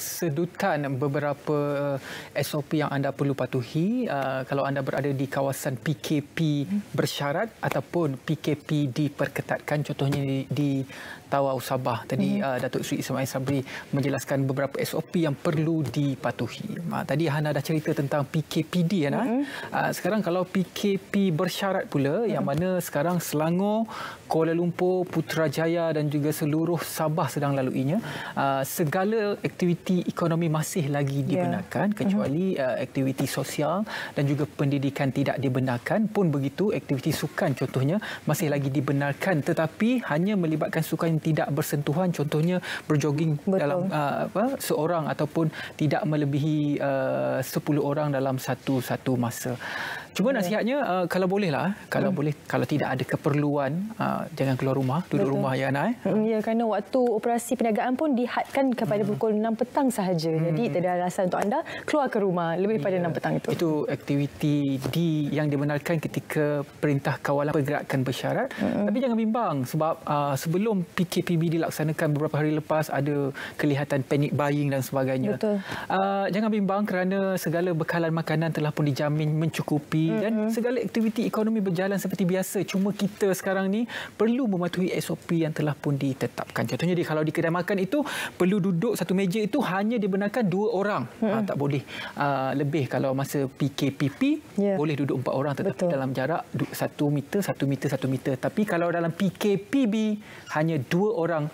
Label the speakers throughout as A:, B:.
A: sedutan beberapa eh, SOP yang anda perlu patuhi ah, kalau anda berada di kawasan PKP hmm. bersyarat ataupun PKP diperketatkan contohnya di, Tawau Sabah tadi hmm. Ah, Datuk Sri Ismail Sabri menjelaskan beberapa SOP yang perlu dipatuhi. Ah, tadi Hana dah cerita tentang PKPD ya nah. Hmm. sekarang kalau PKP bersyarat pula hmm. yang mana sekarang Selangor, Kuala Lumpur, Putrajaya dan juga seluruh Sabah sedang laluinya, segala aktiviti aktiviti ekonomi masih lagi ya. dibenarkan yeah. Mhm. kecuali uh, aktiviti sosial dan juga pendidikan tidak dibenarkan pun begitu aktiviti sukan contohnya masih lagi dibenarkan tetapi hanya melibatkan sukan yang tidak bersentuhan contohnya berjoging Betul. dalam uh, apa seorang ataupun tidak melebihi uh, 10 orang dalam satu-satu masa. Cuma ya. nasihatnya uh, kalau boleh lah eh. kalau hmm. boleh kalau tidak ada keperluan uh, jangan keluar rumah duduk Betul. rumah ya Ana eh.
B: Hmm, ya kerana waktu operasi peniagaan pun dihadkan kepada hmm. pukul 6 petang sahaja. Hmm. Jadi tidak ada alasan untuk anda keluar ke rumah lebih pada ya. 6 petang itu. Itu
A: aktiviti di yang dibenarkan ketika perintah kawalan pergerakan bersyarat. Hmm. Tapi jangan bimbang sebab uh, sebelum PKPB dilaksanakan beberapa hari lepas ada kelihatan panic buying dan sebagainya. Betul. Uh, jangan bimbang kerana segala bekalan makanan telah pun dijamin mencukupi lagi dan segala aktiviti ekonomi berjalan seperti biasa cuma kita sekarang ni perlu mematuhi SOP yang telah pun ditetapkan contohnya di kalau di kedai makan itu perlu duduk satu meja itu hanya dibenarkan dua orang mm -hmm. ha, tak boleh ha, lebih kalau masa PKPP yeah. boleh duduk empat orang tetapi Betul. dalam jarak satu meter satu meter satu meter tapi kalau dalam PKPB hanya dua orang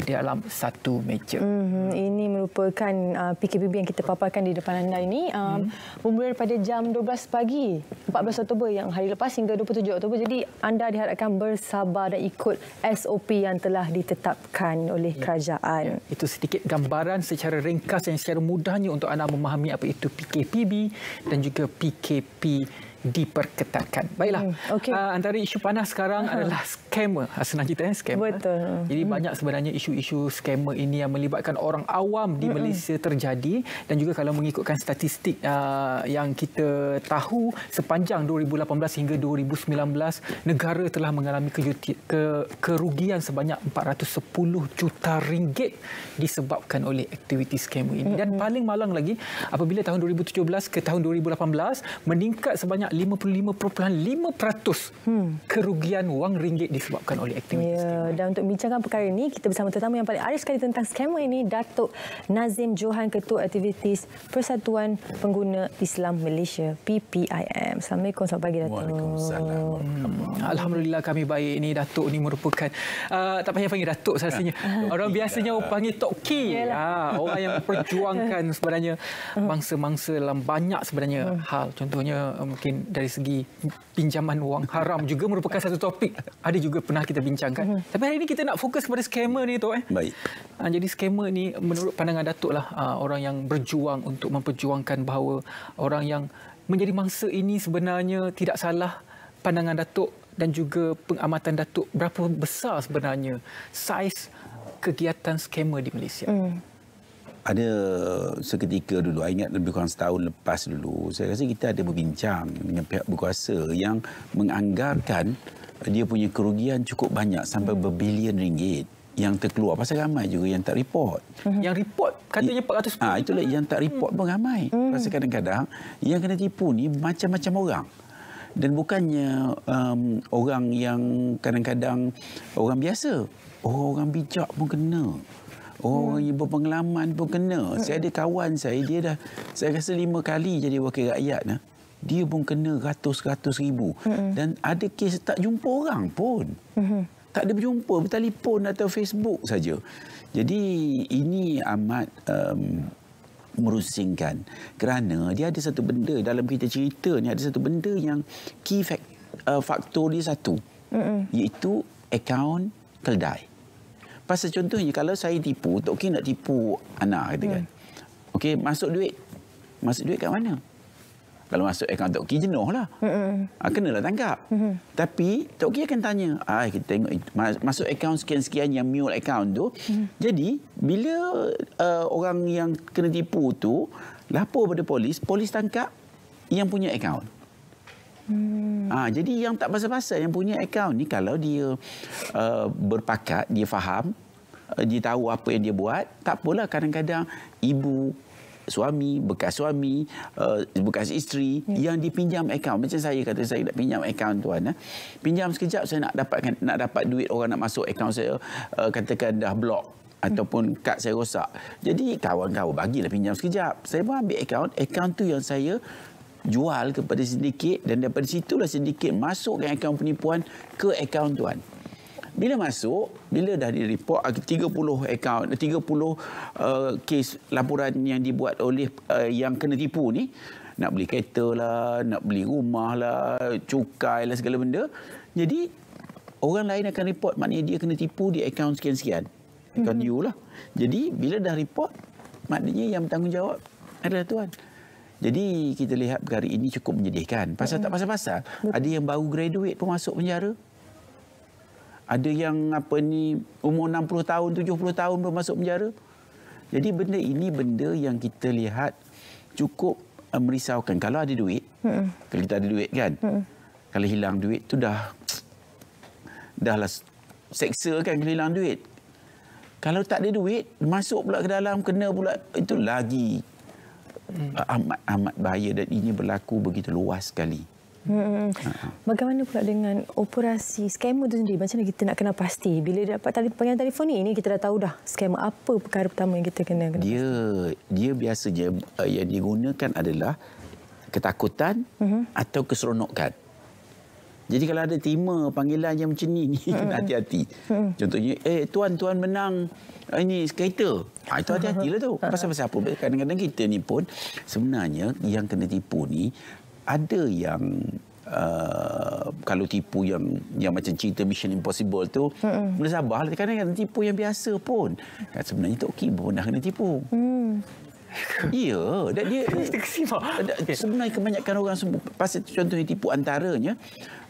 A: di dalam satu meja. Mm -hmm. Ini
B: merupakan uh, PKPB yang kita paparkan di depan anda ini. Um, mm. Bermula daripada jam 12 pagi, 14 Oktober yang hari lepas hingga 27 Oktober. Jadi anda diharapkan bersabar dan ikut
A: SOP yang telah ditetapkan oleh yeah. kerajaan. Yeah. Itu sedikit gambaran secara ringkas dan secara mudahnya untuk anda memahami apa itu PKPB dan juga PKP diperketatkan. Baiklah. Hmm. Okay. Uh, antara isu panas sekarang uh ha. -huh. adalah skamer. Ha, senang cerita, eh? skamer. Betul. Jadi hmm. banyak sebenarnya isu-isu skamer ini yang melibatkan orang awam di hmm. Malaysia terjadi dan juga kalau mengikutkan statistik uh, yang kita tahu sepanjang 2018 hingga 2019, negara telah mengalami kejuti, ke, kerugian sebanyak 410 juta ringgit disebabkan oleh aktiviti skamer ini. Hmm. Dan paling malang lagi, apabila tahun 2017 ke tahun 2018, meningkat sebanyak sebanyak 55.5% hmm. kerugian wang ringgit disebabkan oleh aktiviti
B: yeah. skema. Dan untuk bincangkan perkara ini, kita bersama tetamu yang paling arif sekali tentang skema ini, Datuk Nazim Johan, Ketua Aktivitis Persatuan Pengguna Islam Malaysia, PPIM. Assalamualaikum, selamat pagi, Datuk.
A: Waalaikumsalam. Hmm. hmm. Alhamdulillah kami baik ini, Datuk ini merupakan, uh, tak payah panggil Datuk selasanya. Ah. Ah. orang Tok biasanya orang panggil Toki. Ah, orang yang perjuangkan sebenarnya hmm. mangsa-mangsa dalam banyak sebenarnya hmm. hal. Contohnya mungkin dari segi pinjaman wang haram juga merupakan satu topik. Ada juga pernah kita bincangkan. Mm -hmm. Tapi hari ini kita nak fokus pada skema ni tu eh. Baik. Uh, jadi skema ni menurut pandangan Datuk lah uh, orang yang berjuang untuk memperjuangkan bahawa orang yang menjadi mangsa ini sebenarnya tidak salah pandangan Datuk dan juga pengamatan Datuk berapa besar sebenarnya saiz kegiatan skema di Malaysia. Mm
C: ada seketika dulu, saya ingat lebih kurang setahun lepas dulu, saya rasa kita ada berbincang dengan pihak berkuasa yang menganggarkan dia punya kerugian cukup banyak sampai berbilion ringgit yang terkeluar pasal ramai juga yang tak report. Mhm. Yang report katanya 400. Ah ha, itulah yang tak report pun ramai. Mhm. Pasal kadang-kadang yang kena tipu ni macam-macam orang. Dan bukannya um, orang yang kadang-kadang orang biasa. Orang-orang bijak pun kena. Orang-orang oh, yang berpengalaman pun kena. Hmm. Saya ada kawan saya, dia dah saya rasa lima kali jadi wakil rakyat. Dia pun kena ratus-ratus ribu. Hmm. Dan ada kes tak jumpa orang pun. Hmm. Tak ada berjumpa, bertelepon atau Facebook saja. Jadi ini amat um, merusingkan. Kerana dia ada satu benda dalam kita cerita ni, ada satu benda yang key fact, uh, eh, faktor dia satu. Mm -mm. Iaitu akaun keldai. Pasal contohnya kalau saya tipu, Tok Kin nak tipu anak, kata kan. Hmm. Okey, masuk duit. Masuk duit kat mana? Kalau masuk akaun Tok Kin jenuh lah. Hmm. Ha, kenalah tangkap. Hmm. Tapi Tok Kin akan tanya, ah kita tengok itu. masuk akaun sekian-sekian yang mule akaun tu. Hmm. Jadi bila uh, orang yang kena tipu tu lapor pada polis, polis tangkap yang punya akaun. Hmm. Ha, jadi yang tak pasal-pasal yang punya akaun ni kalau dia uh, berpakat, dia faham, Eh, dia tahu apa yang dia buat, tak apalah kadang-kadang ibu suami, bekas suami, eh, bekas isteri ya. yang dipinjam akaun. Macam saya kata saya nak pinjam akaun tuan. Eh. Pinjam sekejap saya nak dapat nak dapat duit orang nak masuk akaun saya eh, katakan dah blok ya. ataupun kad saya rosak. Jadi kawan-kawan bagilah pinjam sekejap. Saya pun ambil akaun, akaun tu yang saya jual kepada sindiket dan daripada situlah sindiket masukkan akaun penipuan ke akaun tuan. Bila masuk, bila dah direport 30 ah, account, 30 eh, uh, eh, kes laporan yang dibuat oleh uh, yang kena tipu ni, nak beli kereta lah, nak beli rumah lah, cukai lah segala benda. Jadi orang lain akan report maknanya dia kena tipu di akaun sekian-sekian. Akaun mm-hmm. you lah. Jadi bila dah report, maknanya yang bertanggungjawab adalah tuan. Jadi kita lihat perkara ini cukup menyedihkan. Pasal mm. tak mhm. pasal-pasal. Ada yang baru graduate pun masuk penjara. Ada yang apa ni umur 60 tahun, 70 tahun pun masuk penjara. Jadi benda ini benda yang kita lihat cukup eh, merisaukan. Kalau ada duit, hmm. kalau kita ada duit kan, hmm. kalau hilang duit tu dah dah lah seksa kan kalau hilang duit. Kalau tak ada duit, masuk pula ke dalam, kena pula, itu lagi hmm. amat-amat bahaya dan ini berlaku begitu luas sekali. Hmm.
B: Bagaimana pula dengan operasi skamer itu sendiri? Macam mana kita nak kenal pasti? Bila dapat panggilan telefon ini, kita dah tahu dah skamer apa perkara pertama yang kita kena kenal.
C: Dia pasti. dia biasanya uh, eh, yang digunakan adalah ketakutan hmm. atau keseronokan. Jadi kalau ada timer panggilan yang macam ni, ni hmm. kena hati-hati. Hmm. Contohnya, eh tuan-tuan menang ini eh, kereta. Ha, itu hati lah tu. Mm-hmm. Pasal-pasal apa? Kadang-kadang kita ni pun sebenarnya yang kena tipu ni ada yang uh, kalau tipu yang yang macam cerita Mission Impossible tu hmm. mula sabar lah. kadang-kadang tipu yang biasa pun kan, sebenarnya tak okey pun dah kena tipu hmm. Ya, dan dia kita kesimak. Sebenarnya kebanyakan orang pasal contohnya tipu antaranya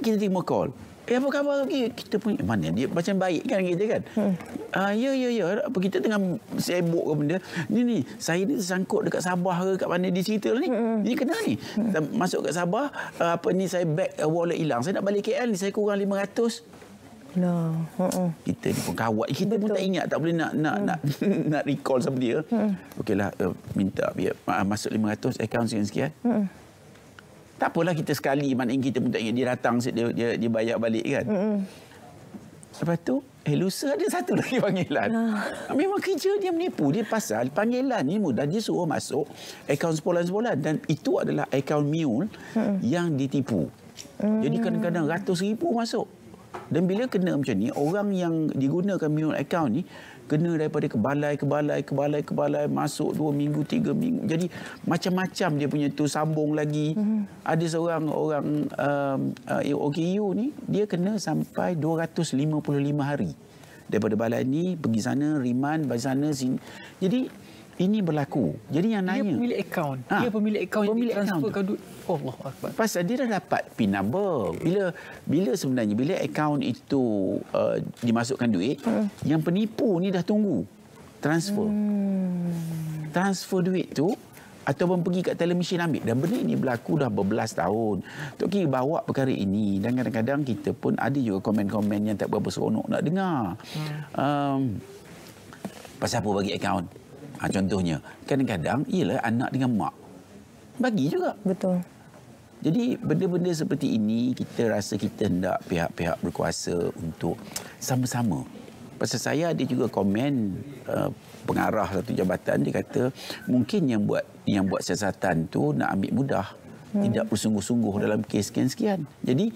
C: kita terima call. Eh apa khabar okay, Kita punya mana dia macam baik kan kita kan. Hmm. Uh, ya ya ya apa kita tengah sibuk ke benda. Ni ni saya ni tersangkut dekat Sabah ke kat mana dia cerita ni. Hmm. Ini kena ni. Hmm. Masuk kat Sabah uh, apa ni saya bag uh, ah, wallet hilang. Saya nak balik KL ni saya kurang 500. Lah. Kita ni pun kawat. Kita Betul. pun tak ingat tak boleh nak nak hmm. nak, nak recall sama dia. Hmm. Okeylah uh, minta biar uh, masuk 500 account sekian-sekian. Hmm. Tak apalah kita sekali maknanya kita pun tak ingat dia datang dia dia, dia bayar balik kan. Hmm. Lepas tu Eh, Lusa ada satu lagi panggilan. Ah. ah. Memang kerja dia menipu. Dia pasal panggilan ni mudah. Dia suruh masuk akaun sebulan-sebulan. Dan itu adalah akaun mule hmm. yang ditipu. Hmm. Jadi kadang-kadang ratus ribu masuk. Dan bila kena macam ni, orang yang digunakan mute account ni kena daripada kebalai, kebalai, kebalai, kebalai, masuk dua minggu, tiga minggu. Jadi macam-macam dia punya tu sambung lagi. Mm -hmm. Ada seorang orang um, uh, eh, OKU ni, dia kena sampai 255 hari daripada balai ni, pergi sana, riman, balik sana, sini. Jadi ini berlaku.
A: Jadi yang nanya. Dia pemilik akaun. Ha. Dia pemilik akaun pemilik yang ditransferkan duit. Allah Akbar.
C: Pasal dia dah dapat PIN number. Bila bila sebenarnya, bila akaun itu uh, dimasukkan duit, hmm. yang penipu ni dah tunggu. Transfer. Hmm. Transfer duit tu ataupun pergi kat teller machine ambil. Dan benda ini berlaku dah berbelas tahun. Tok Ki bawa perkara ini dan kadang-kadang kita pun ada juga komen-komen yang tak berapa seronok nak dengar. Hmm. Um, pasal apa bagi akaun? Ha, contohnya, kadang-kadang ialah anak dengan mak. Bagi juga. Betul. Jadi benda-benda seperti ini kita rasa kita hendak pihak-pihak berkuasa untuk sama-sama. Pasal saya ada juga komen uh, pengarah satu jabatan dia kata mungkin yang buat yang buat siasatan tu nak ambil mudah hmm. tidak bersungguh-sungguh hmm. dalam kes sekian-sekian. Jadi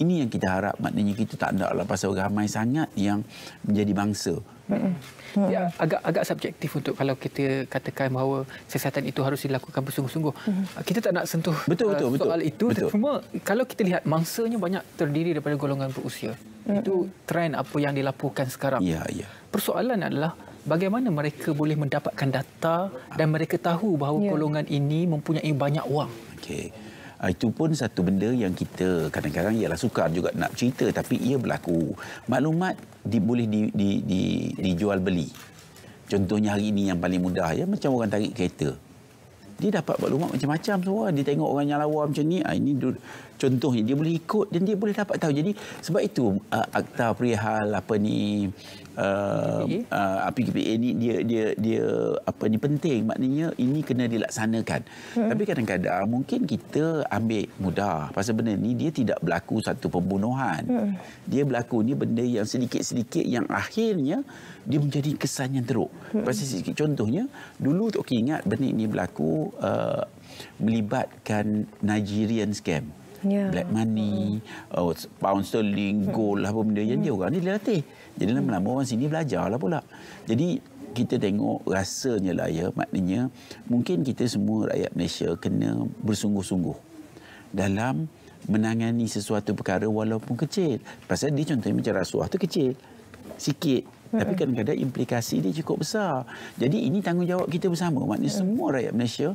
C: ini yang kita harap maknanya kita tak ada lah pasal ramai sangat yang menjadi bangsa. Hmm. Ya, hmm. Ya, agak agak subjektif untuk kalau kita katakan
A: bahawa siasatan itu harus dilakukan bersungguh-sungguh. Hmm. Ah, kita tak nak sentuh betul, uh, betul, soal betul. itu. Cuma kalau kita lihat mangsanya banyak terdiri daripada golongan berusia. Hmm. Itu trend apa yang dilaporkan sekarang. Ya, ya. Persoalan adalah bagaimana mereka boleh mendapatkan data dan ah. mereka tahu bahawa ya. golongan ini mempunyai banyak wang.
C: Okay. Ah, itu pun satu benda yang kita kadang-kadang ialah sukar juga nak cerita tapi ia berlaku. Maklumat di, boleh di, di, di, dijual beli. Contohnya hari ini yang paling mudah ya macam orang tarik kereta. Dia dapat maklumat macam-macam semua. Dia tengok orang yang lawa macam ni, ah, ini duduk, contohnya dia boleh ikut dan dia boleh dapat tahu jadi sebab itu uh, akta perihal apa ni uh, PKP. uh, PKPA ini dia dia dia apa ni penting maknanya ini kena dilaksanakan hmm. tapi kadang-kadang mungkin kita ambil mudah pasal benda ni dia tidak berlaku satu pembunuhan hmm. dia berlaku ni benda yang sedikit-sedikit yang akhirnya dia menjadi kesan yang teruk hmm. pasal sedikit contohnya dulu tok ingat benda ini berlaku uh, melibatkan Nigerian scam. Hmm yeah. black money, uh, pound sterling, hmm. gold lah apa benda. Jadi hmm. orang ni dia latih. Jadi lama-lama hmm. orang sini belajar lah pula. Jadi kita tengok rasanya lah ya, maknanya mungkin kita semua rakyat Malaysia kena bersungguh-sungguh dalam menangani sesuatu perkara walaupun kecil. Pasal dia contohnya macam rasuah tu kecil sikit tapi kan kadang implikasi dia cukup besar. Jadi ini tanggungjawab kita bersama. Maknanya mm. semua rakyat Malaysia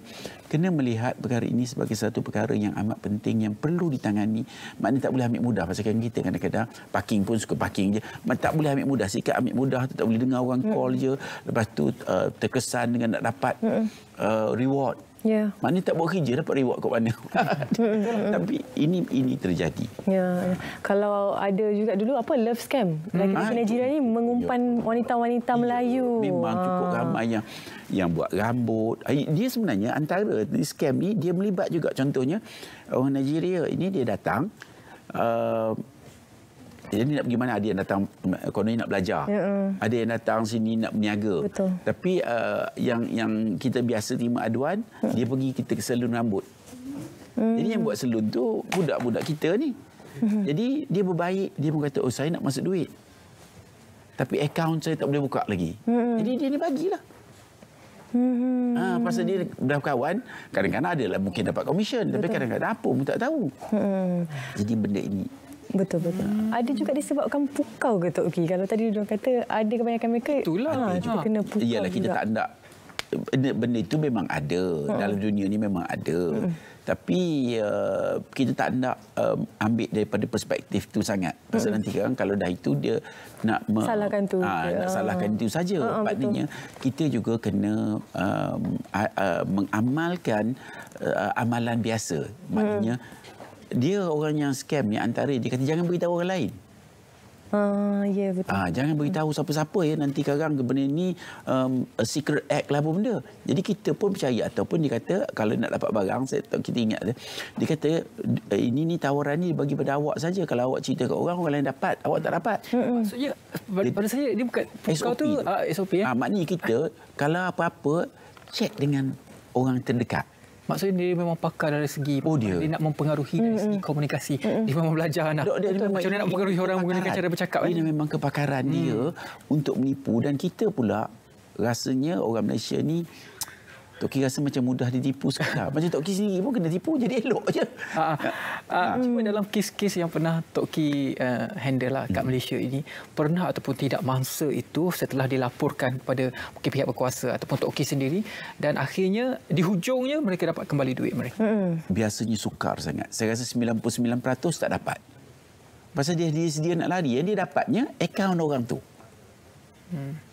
C: kena melihat perkara ini sebagai satu perkara yang amat penting yang perlu ditangani. Maknanya tak boleh ambil mudah. Pasal kan kita kadang-kadang parking pun suka parking je. Maknanya tak boleh ambil mudah. Sikap ambil mudah tu tak boleh dengar orang mm. call je. Lepas tu uh, terkesan dengan nak dapat uh, reward. Ya. Maknanya tak buat kerja dapat reward kat mana. Tapi ini ini terjadi.
B: Ya, ya. Kalau ada juga dulu apa love scam. Hmm. Lagi hmm. di Nigeria ni mengumpan ya. wanita-wanita ya, Melayu. Memang ha. cukup ah. ramai
C: yang yang buat rambut. Ah, dia sebenarnya antara ni scam ni dia melibat juga contohnya orang Nigeria ini dia datang uh, jadi nak pergi mana ada yang datang mm, ekonomi nak belajar. Ya. Ada yang datang sini nak berniaga. Betul. Tapi uh, yang yang kita biasa terima aduan, ya. dia pergi kita ke salon rambut.
B: Hmm. Jadi yang buat
C: salon tu budak-budak kita ni. Hmm. Jadi dia berbaik, dia pun kata, oh saya nak masuk duit. Tapi akaun saya tak boleh buka lagi. Hmm. Jadi dia ni bagilah. Hmm. Ha, pasal dia dah kawan, kadang-kadang ada lah mungkin dapat komisen. Tapi kadang-kadang apa pun tak tahu. Hmm. Jadi benda ini
B: Betul betul. Hmm. Ada juga disebabkan pukau ke Tok Ki? Kalau tadi dia kata ada kebanyakan mereka Itulah. Ha, ah, cuba kena pukau. Iyalah kita juga. tak
C: ada. benda, benda itu memang ada hmm. dalam dunia ini memang ada. Hmm. Tapi uh, kita tak nak um, ambil daripada perspektif tu sangat. Pasal hmm. nanti kan kalau dah itu dia nak salahkan
B: tu. Ha, ya. nak ah. salahkan itu saja. Uh, uh, Maknanya
C: kita juga kena um, uh, uh, mengamalkan uh, amalan biasa. Maknanya hmm dia orang yang scam ni antara dia kata jangan beritahu orang lain. Uh, ah yeah, betul. Ah jangan beritahu siapa-siapa ya nanti sekarang benda ni um, a secret act lah apa benda. Jadi kita pun percaya ataupun dia kata kalau nak dapat barang saya kita ingat dia. Dia kata eh, ini ni tawaran ni bagi pada awak saja kalau awak cerita kat orang orang lain dapat, awak tak dapat. Maksudnya pada dia, saya dia bukan SOP tu, tu. Uh, ah, SOP ya. Ah maknanya kita kalau apa-apa check dengan orang terdekat. Maksudnya dia memang pakar dari segi oh, dia.
A: dia nak mempengaruhi dari segi komunikasi. Mm-hmm. Dia memang belajar anak. Dia, dia, dia macam mana nak mempengaruhi orang menggunakan cara bercakap. Ini
C: memang kepakaran hmm. dia mm. untuk menipu dan kita pula rasanya orang Malaysia ni Tok Ki rasa macam mudah ditipu sekarang. Lah. Macam Tok Ki sendiri pun kena tipu jadi elok je. Ha, ha.
A: Cuma dalam kes-kes yang pernah Tok Ki uh, eh, handle lah kat hmm. Malaysia ini, pernah ataupun tidak mangsa itu setelah dilaporkan kepada pihak berkuasa ataupun Tok Ki sendiri dan
C: akhirnya di hujungnya mereka dapat kembali duit mereka. Hmm. Biasanya sukar sangat. Saya rasa 99% tak dapat. Pasal dia, dia sedia nak lari. Eh, dia dapatnya akaun orang tu.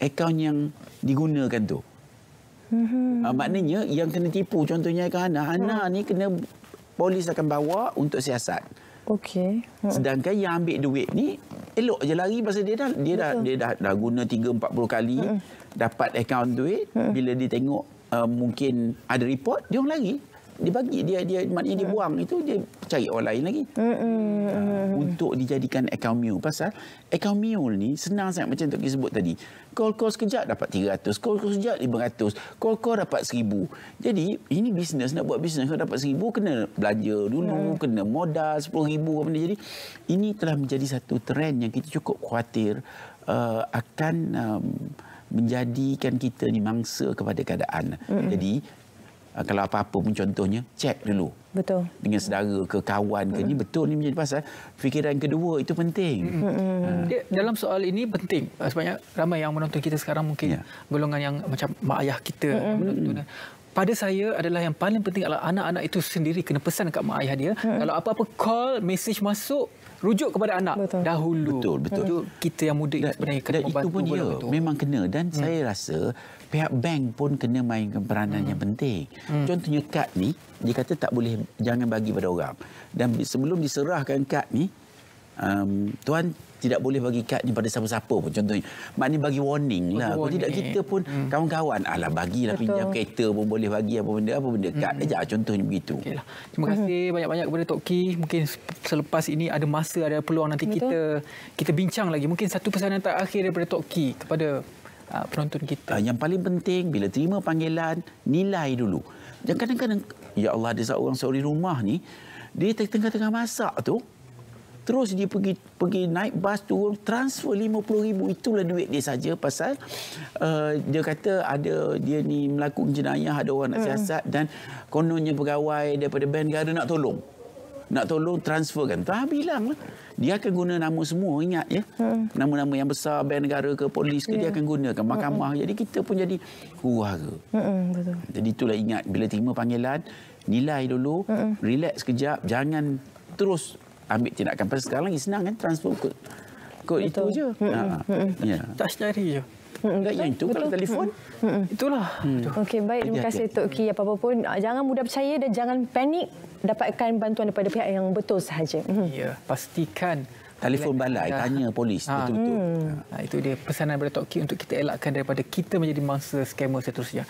C: Akaun yang digunakan tu. Uh, maknanya yang kena tipu contohnya ke Hana. Ah, Hana hmm. ni kena polis akan bawa untuk siasat.
B: Okey. Hmm.
C: Sedangkan yang ambil duit ni elok je lari pasal dia dah dia dah, dia dah dah guna 3 40 kali hmm. dapat akaun duit hmm. bila dia tengok uh, mungkin ada report dia orang lari dia bagi dia dia maknanya dia hmm. buang itu dia cari orang lain lagi uh, untuk dijadikan akaun mule pasal akaun mule ni senang sangat macam kita sebut tadi call call sekejap dapat 300 call call sekejap 500 call call dapat 1000 jadi ini bisnes nak buat bisnes kalau dapat 1000 kena belanja dulu uh. kena modal 10000 apa benda jadi ini telah menjadi satu trend yang kita cukup khawatir uh, akan um, menjadikan kita ni mangsa kepada keadaan. Mm-hmm. Jadi Ah, kalau apa-apa pun contohnya, cek dulu. Betul. Dengan saudara ke kawan ke, ini betul ini menjadi pasal. Fikiran kedua itu penting. Ah. Dia, dalam soal ini penting.
A: Ah, Sebabnya ramai yang menonton kita sekarang mungkin ya. golongan yang macam mak ayah kita. Pada saya adalah yang paling penting adalah anak-anak itu sendiri kena pesan kepada mak ayah dia. Ya. Kalau apa-apa call,
C: message masuk, rujuk kepada anak betul. dahulu. Betul, betul. Itu kita yang muda itu sebenarnya kena membantu. itu pun ya, memang kena. Dan hmm. saya rasa pihak bank pun kena main peranan hmm. yang penting. Hmm. Contohnya kad ni, dia kata tak boleh jangan bagi pada orang. Dan sebelum diserahkan kad ni, um, tuan tidak boleh bagi kad ni pada siapa-siapa pun contohnya. Maknanya bagi warning lah. Warning. Kalau tidak kita pun hmm. kawan-kawan alah bagilah Betul. pinjam kereta pun boleh bagi apa benda apa benda kad hmm. aja contohnya begitu. Okeylah.
A: Terima kasih hmm. banyak-banyak kepada Tok Ki. Mungkin selepas ini ada masa ada peluang nanti Betul. kita kita bincang lagi. Mungkin satu pesanan terakhir daripada
C: Tok Ki kepada Ah, penonton kita. Ah, yang paling penting bila terima panggilan nilai dulu. Jangan kadang-kadang ya Allah ada seorang seorang rumah ni dia tengah-tengah masak tu terus dia pergi pergi naik bas turun transfer 50000 itulah duit dia saja pasal uh, dia kata ada dia ni melakukan jenayah ada orang nak hmm. siasat hmm. dan kononnya pegawai daripada bank negara nak tolong nak tolong transferkan. Tak bilang lah. Dia akan guna nama semua, ingat ya. Ha. Nama-nama yang besar, bank negara ke, polis ke, yeah. dia ya. akan gunakan. Mahkamah. Jadi kita pun jadi huah ke. Jadi itulah ingat, bila terima panggilan, nilai dulu, relax sekejap, jangan terus ambil tindakan. Pasal sekarang ni senang kan, transfer ke. Kod itu je. Ha. Ya. Tak sedari je.
B: Enggak yang itu kalau telefon. Hmm, hmm. Itulah. Hmm. Okey, baik. Terima kasih Tok Ki. Apa-apa pun, ah, jangan mudah percaya dan jangan panik dapatkan bantuan daripada pihak yang betul
A: sahaja. Ya,
C: pastikan. Telefon balai, ah. tanya polis. Ah. betul Itu dia
A: pesanan daripada Tok Ki untuk kita elakkan daripada kita menjadi mangsa skamer seterusnya.